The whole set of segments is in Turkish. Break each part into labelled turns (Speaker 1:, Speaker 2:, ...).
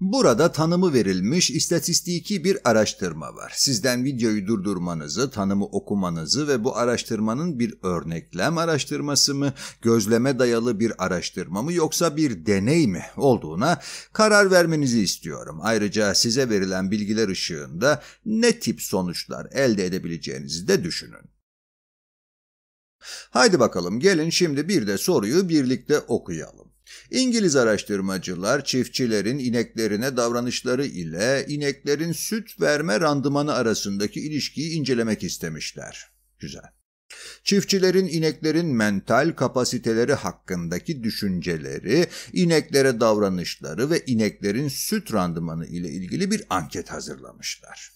Speaker 1: Burada tanımı verilmiş istatistiki bir araştırma var. Sizden videoyu durdurmanızı, tanımı okumanızı ve bu araştırmanın bir örneklem araştırması mı, gözleme dayalı bir araştırma mı yoksa bir deney mi olduğuna karar vermenizi istiyorum. Ayrıca size verilen bilgiler ışığında ne tip sonuçlar elde edebileceğinizi de düşünün. Haydi bakalım gelin şimdi bir de soruyu birlikte okuyalım. İngiliz araştırmacılar çiftçilerin ineklerine davranışları ile ineklerin süt verme randımanı arasındaki ilişkiyi incelemek istemişler. Güzel. Çiftçilerin ineklerin mental kapasiteleri hakkındaki düşünceleri, ineklere davranışları ve ineklerin süt randımanı ile ilgili bir anket hazırlamışlar.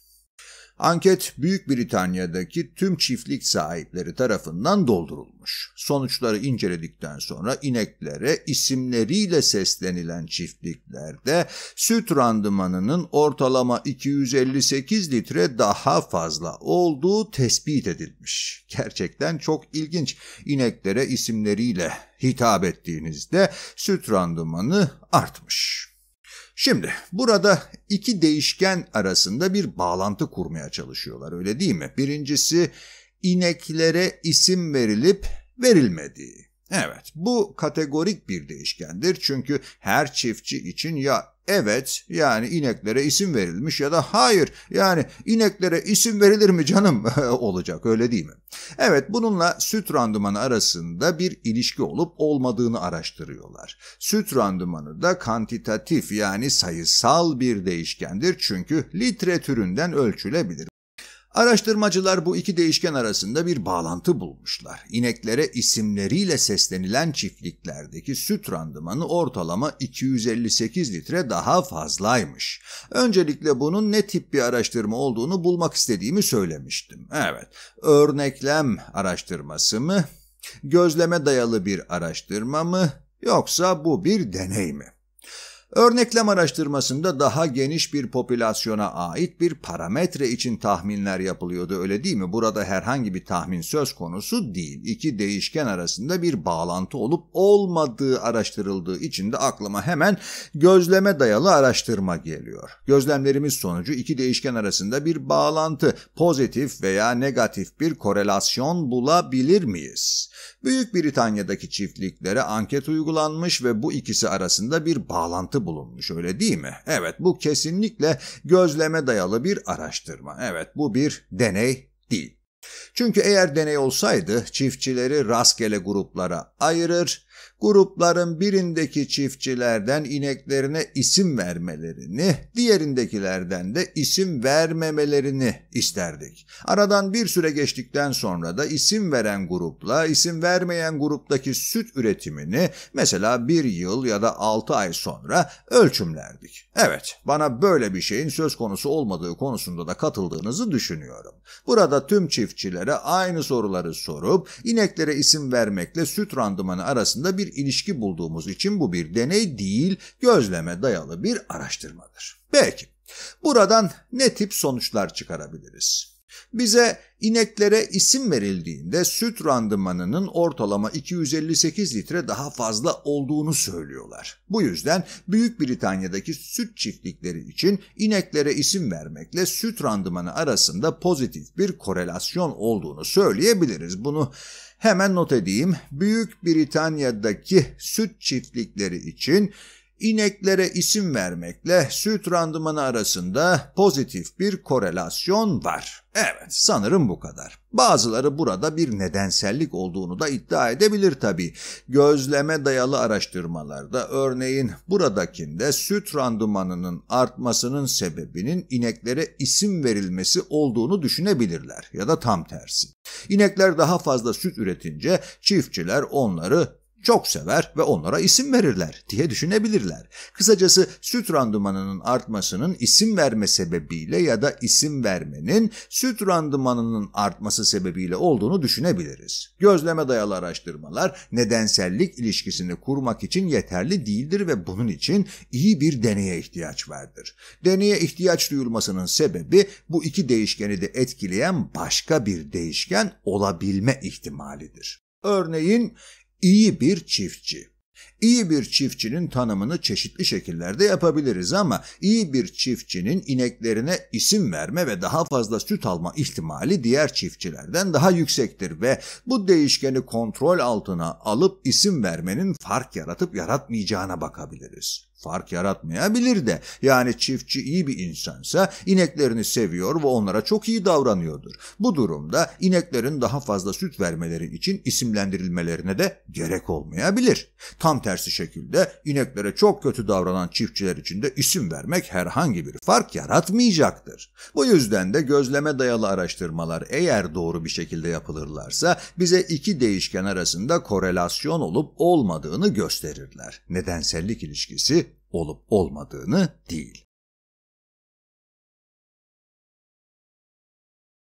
Speaker 1: Anket Büyük Britanya'daki tüm çiftlik sahipleri tarafından doldurulmuş. Sonuçları inceledikten sonra ineklere isimleriyle seslenilen çiftliklerde süt randımanının ortalama 258 litre daha fazla olduğu tespit edilmiş. Gerçekten çok ilginç. İneklere isimleriyle hitap ettiğinizde süt randımanı artmış. Şimdi burada iki değişken arasında bir bağlantı kurmaya çalışıyorlar öyle değil mi? Birincisi ineklere isim verilip verilmediği. Evet bu kategorik bir değişkendir çünkü her çiftçi için ya Evet yani ineklere isim verilmiş ya da hayır yani ineklere isim verilir mi canım olacak öyle değil mi? Evet bununla süt randımanı arasında bir ilişki olup olmadığını araştırıyorlar. Süt randımanı da kantitatif yani sayısal bir değişkendir çünkü litre türünden ölçülebilir. Araştırmacılar bu iki değişken arasında bir bağlantı bulmuşlar. İneklere isimleriyle seslenilen çiftliklerdeki süt randımanı ortalama 258 litre daha fazlaymış. Öncelikle bunun ne tip bir araştırma olduğunu bulmak istediğimi söylemiştim. Evet, örneklem araştırması mı? Gözleme dayalı bir araştırma mı? Yoksa bu bir deney mi? Örneklem araştırmasında daha geniş bir popülasyona ait bir parametre için tahminler yapılıyordu öyle değil mi? Burada herhangi bir tahmin söz konusu değil. İki değişken arasında bir bağlantı olup olmadığı araştırıldığı için de aklıma hemen gözleme dayalı araştırma geliyor. Gözlemlerimiz sonucu iki değişken arasında bir bağlantı, pozitif veya negatif bir korelasyon bulabilir miyiz? Büyük Britanya'daki çiftliklere anket uygulanmış ve bu ikisi arasında bir bağlantı bulunmuş öyle değil mi? Evet bu kesinlikle gözleme dayalı bir araştırma. Evet bu bir deney değil. Çünkü eğer deney olsaydı çiftçileri rastgele gruplara ayırır, grupların birindeki çiftçilerden ineklerine isim vermelerini, diğerindekilerden de isim vermemelerini isterdik. Aradan bir süre geçtikten sonra da isim veren grupla isim vermeyen gruptaki süt üretimini mesela bir yıl ya da altı ay sonra ölçümlerdik. Evet, bana böyle bir şeyin söz konusu olmadığı konusunda da katıldığınızı düşünüyorum. Burada tüm çiftçi çiftçilere aynı soruları sorup ineklere isim vermekle süt randımanı arasında bir ilişki bulduğumuz için bu bir deney değil, gözleme dayalı bir araştırmadır. Peki, buradan ne tip sonuçlar çıkarabiliriz? Bize ineklere isim verildiğinde süt randımanının ortalama 258 litre daha fazla olduğunu söylüyorlar. Bu yüzden Büyük Britanya'daki süt çiftlikleri için ineklere isim vermekle süt randımanı arasında pozitif bir korelasyon olduğunu söyleyebiliriz. Bunu hemen not edeyim. Büyük Britanya'daki süt çiftlikleri için ineklere isim vermekle süt randımanı arasında pozitif bir korelasyon var. Evet sanırım bu kadar. Bazıları burada bir nedensellik olduğunu da iddia edebilir tabii. Gözleme dayalı araştırmalarda örneğin buradakinde süt randımanının artmasının sebebinin ineklere isim verilmesi olduğunu düşünebilirler ya da tam tersi. İnekler daha fazla süt üretince çiftçiler onları çok sever ve onlara isim verirler diye düşünebilirler. Kısacası süt randımanının artmasının isim verme sebebiyle ya da isim vermenin süt randımanının artması sebebiyle olduğunu düşünebiliriz. Gözleme dayalı araştırmalar nedensellik ilişkisini kurmak için yeterli değildir ve bunun için iyi bir deneye ihtiyaç vardır. Deneye ihtiyaç duyulmasının sebebi bu iki değişkeni de etkileyen başka bir değişken olabilme ihtimalidir. Örneğin iyi bir çiftçi. İyi bir çiftçinin tanımını çeşitli şekillerde yapabiliriz ama iyi bir çiftçinin ineklerine isim verme ve daha fazla süt alma ihtimali diğer çiftçilerden daha yüksektir ve bu değişkeni kontrol altına alıp isim vermenin fark yaratıp yaratmayacağına bakabiliriz. Fark yaratmayabilir de yani çiftçi iyi bir insansa ineklerini seviyor ve onlara çok iyi davranıyordur. Bu durumda ineklerin daha fazla süt vermeleri için isimlendirilmelerine de gerek olmayabilir. Tam tersi tersi şekilde ineklere çok kötü davranan çiftçiler için de isim vermek herhangi bir fark yaratmayacaktır. Bu yüzden de gözleme dayalı araştırmalar eğer doğru bir şekilde yapılırlarsa bize iki değişken arasında korelasyon olup olmadığını gösterirler. Nedensellik ilişkisi olup olmadığını değil.